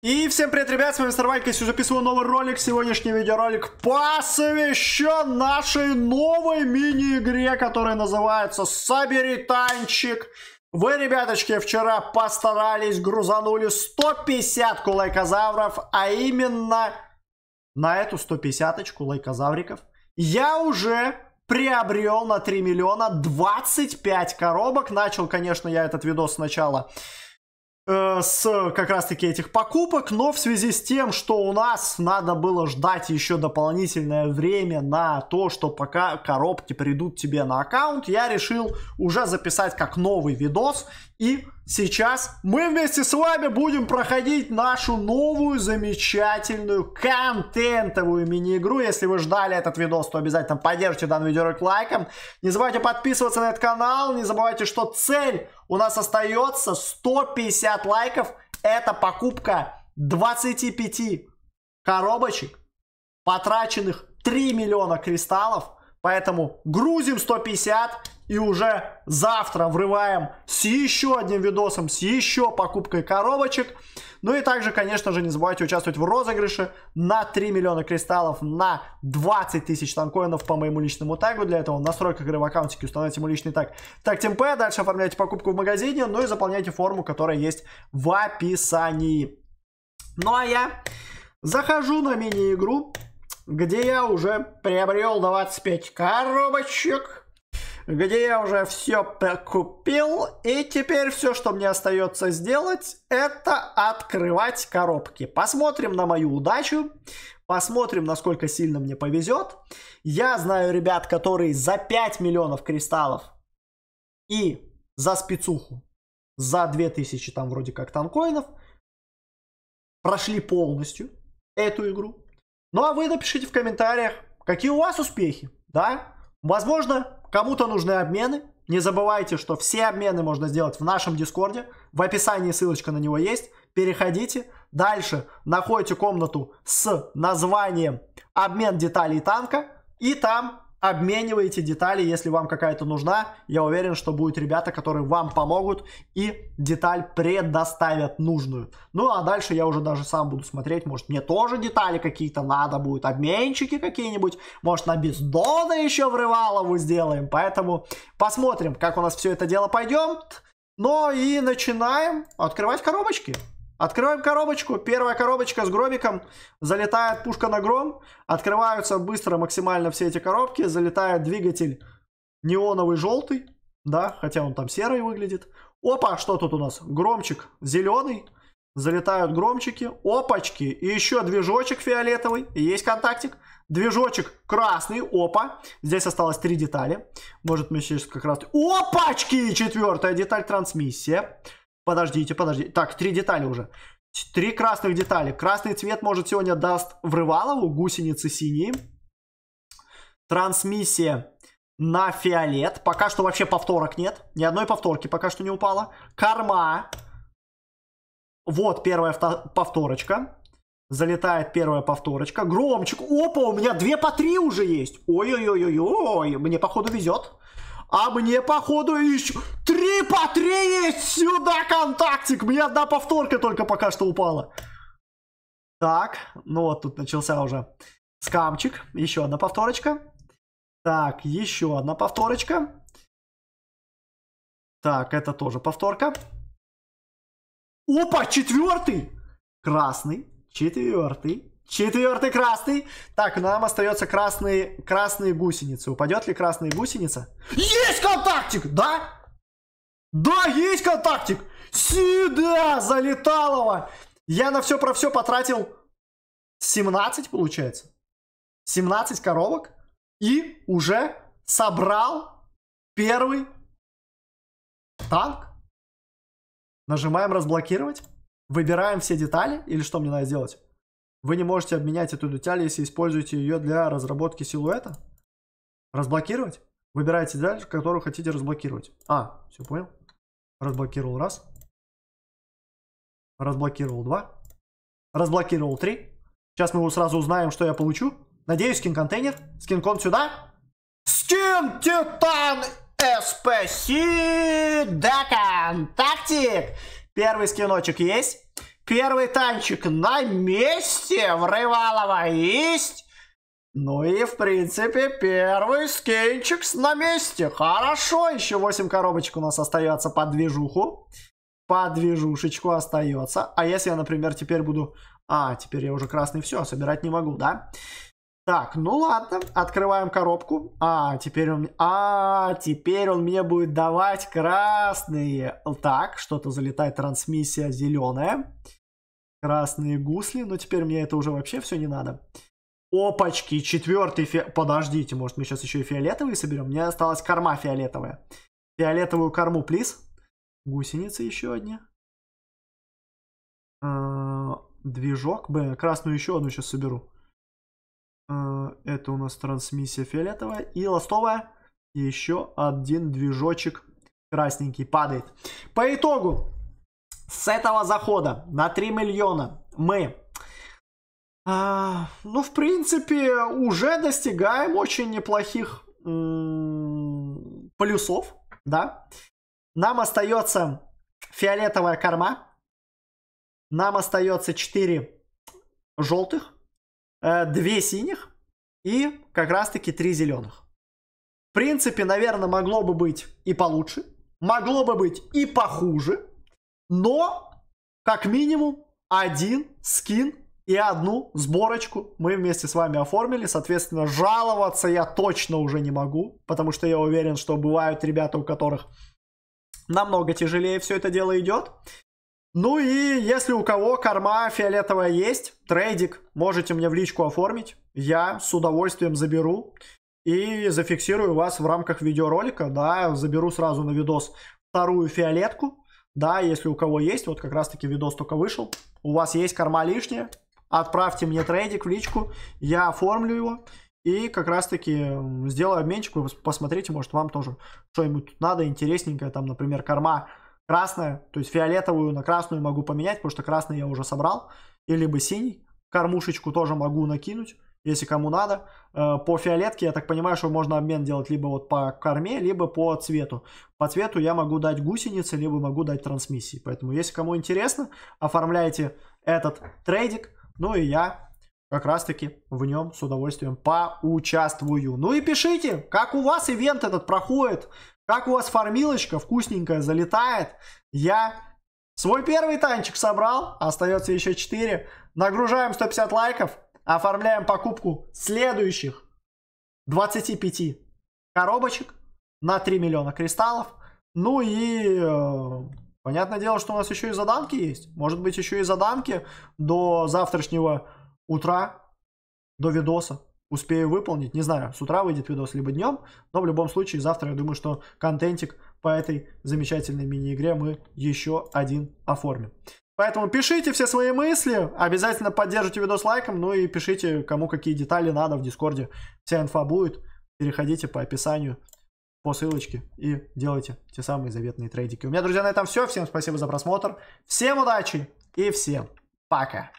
И всем привет, ребят, с вами Старвайк, сегодня записываю новый ролик, сегодняшний видеоролик посвящен нашей новой мини-игре, которая называется «Собери танчик». Вы, ребяточки, вчера постарались, грузанули 150 лайкозавров, а именно на эту 150-очку лайкозавриков я уже приобрел на 3 миллиона 25 коробок. Начал, конечно, я этот видос сначала Э, с как раз-таки этих покупок, но в связи с тем, что у нас надо было ждать еще дополнительное время на то, что пока коробки придут тебе на аккаунт, я решил уже записать как новый видос и сейчас мы вместе с вами будем проходить нашу новую замечательную контентовую мини-игру. Если вы ждали этот видос, то обязательно поддержите данный видеоролик лайком. Не забывайте подписываться на этот канал. Не забывайте, что цель у нас остается 150 лайков. Это покупка 25 коробочек, потраченных 3 миллиона кристаллов. Поэтому грузим 150 и уже завтра врываем с еще одним видосом, с еще покупкой коробочек. Ну и также, конечно же, не забывайте участвовать в розыгрыше на 3 миллиона кристаллов, на 20 тысяч танкоинов по моему личному тегу. Для этого в настройках игры в аккаунтике установите мой личный Так, TagTMP, дальше оформляйте покупку в магазине, ну и заполняйте форму, которая есть в описании. Ну а я захожу на мини-игру, где я уже приобрел 25 коробочек где я уже все купил, и теперь все, что мне остается сделать, это открывать коробки. Посмотрим на мою удачу, посмотрим, насколько сильно мне повезет. Я знаю ребят, которые за 5 миллионов кристаллов и за спецуху, за 2000 там вроде как танкоинов, прошли полностью эту игру. Ну а вы напишите в комментариях, какие у вас успехи, да? Возможно, Кому-то нужны обмены. Не забывайте, что все обмены можно сделать в нашем Дискорде. В описании ссылочка на него есть. Переходите. Дальше находите комнату с названием «Обмен деталей танка». И там обменивайте детали, если вам какая-то нужна. Я уверен, что будут ребята, которые вам помогут и деталь предоставят нужную. Ну, а дальше я уже даже сам буду смотреть, может, мне тоже детали какие-то надо будет, обменчики какие-нибудь, может, на бездона еще врывалову сделаем. Поэтому посмотрим, как у нас все это дело пойдет. Ну и начинаем открывать коробочки. Открываем коробочку. Первая коробочка с громиком. Залетает пушка на гром. Открываются быстро максимально все эти коробки. Залетает двигатель неоновый желтый. Да, хотя он там серый выглядит. Опа, что тут у нас? Громчик зеленый. Залетают громчики. Опачки. И еще движочек фиолетовый. есть контактик. Движочек красный. Опа. Здесь осталось три детали. Может, мы сейчас как раз... Опачки! Четвертая деталь трансмиссия. Подождите, подождите. Так, три детали уже. Три красных детали. Красный цвет, может, сегодня даст Врывалову, гусеницы синие. Трансмиссия на фиолет. Пока что вообще повторок нет. Ни одной повторки пока что не упала. Корма. Вот первая повторочка. Залетает первая повторочка. Громчик. Опа, у меня две по три уже есть. Ой-ой-ой-ой-ой. Мне, походу, везет. А мне, походу, еще... Три по три есть сюда, контактик! Мне одна повторка только пока что упала. Так, ну вот тут начался уже скамчик. Еще одна повторочка. Так, еще одна повторочка. Так, это тоже повторка. Опа, четвертый! Красный, четвертый. Четвертый красный. Так, нам остается красные, красные гусеницы. Упадет ли красная гусеница? Есть контактик, да? Да, есть контактик. Сюда залеталого. Я на все про все потратил 17, получается. 17 коровок И уже собрал первый танк. Нажимаем разблокировать. Выбираем все детали. Или что мне надо сделать? Вы не можете обменять эту деталь, если используете ее для разработки силуэта. Разблокировать. Выбираете деталь, которую хотите разблокировать. А, все понял. Разблокировал раз. Разблокировал два. Разблокировал три. Сейчас мы его сразу узнаем, что я получу. Надеюсь, скин-контейнер. Скин-кон сюда. Скин Титан СПС Дакан Тактик. Первый скиночек есть. Первый танчик на месте Врывалова есть. Ну и, в принципе, первый скейчик на месте. Хорошо, еще 8 коробочек у нас остается под движуху. Под движушечку остается. А если я, например, теперь буду... А, теперь я уже красный, все, собирать не могу, да? Так, ну ладно, открываем коробку. А, теперь он... А, теперь он мне будет давать красные. Так, что-то залетает трансмиссия зеленая. Красные гусли, но теперь мне это уже вообще все не надо. Опачки, четвертый фи... Подождите, может мы сейчас еще и фиолетовые соберем? Мне осталась корма фиолетовая. Фиолетовую корму, плиз. Гусеница еще одни. А, движок, б, красную еще одну сейчас соберу. А, это у нас трансмиссия фиолетовая. И ластовая. Еще один движочек красненький падает. По итогу с этого захода на 3 миллиона мы, а, ну, в принципе, уже достигаем очень неплохих м плюсов, да. Нам остается фиолетовая корма, нам остается 4 желтых, 2 синих и как раз-таки 3 зеленых. В принципе, наверное, могло бы быть и получше, могло бы быть и похуже, но, как минимум, один скин и одну сборочку мы вместе с вами оформили. Соответственно, жаловаться я точно уже не могу, потому что я уверен, что бывают ребята, у которых намного тяжелее все это дело идет. Ну и если у кого корма фиолетовая есть, трейдик, можете мне в личку оформить. Я с удовольствием заберу и зафиксирую вас в рамках видеоролика. Да, заберу сразу на видос вторую фиолетку. Да, если у кого есть, вот как раз-таки видос только вышел. У вас есть корма лишняя, отправьте мне трейдик в личку, я оформлю его. И как раз-таки сделаю обменчик, вы посмотрите, может вам тоже что-нибудь надо интересненькое, там, например, корма красная, то есть фиолетовую на красную могу поменять, потому что красный я уже собрал, и либо синий, кормушечку тоже могу накинуть, если кому надо. Э, по фиолетке, я так понимаю, что можно обмен делать либо вот по корме, либо по цвету. По цвету я могу дать гусеницы, либо могу дать трансмиссии. Поэтому, если кому интересно, оформляйте этот трейдик. Ну и я как раз таки в нем с удовольствием поучаствую. Ну и пишите, как у вас ивент этот проходит, как у вас формилочка вкусненькая залетает. Я свой первый танчик собрал, остается еще 4. Нагружаем 150 лайков оформляем покупку следующих 25 коробочек на 3 миллиона кристаллов. Ну и э, понятное дело, что у нас еще и заданки есть. Может быть, еще и заданки до завтрашнего утра, до видоса успею выполнить. Не знаю, с утра выйдет видос, либо днем. Но в любом случае, завтра я думаю, что контентик по этой замечательной мини-игре мы еще один оформим. Поэтому пишите все свои мысли, обязательно поддержите видос лайком, ну и пишите, кому какие детали надо в Дискорде. Вся инфа будет. Переходите по описанию, по ссылочке и делайте те самые заветные трейдики. У меня, друзья, на этом все. Всем спасибо за просмотр. Всем удачи и всем пока.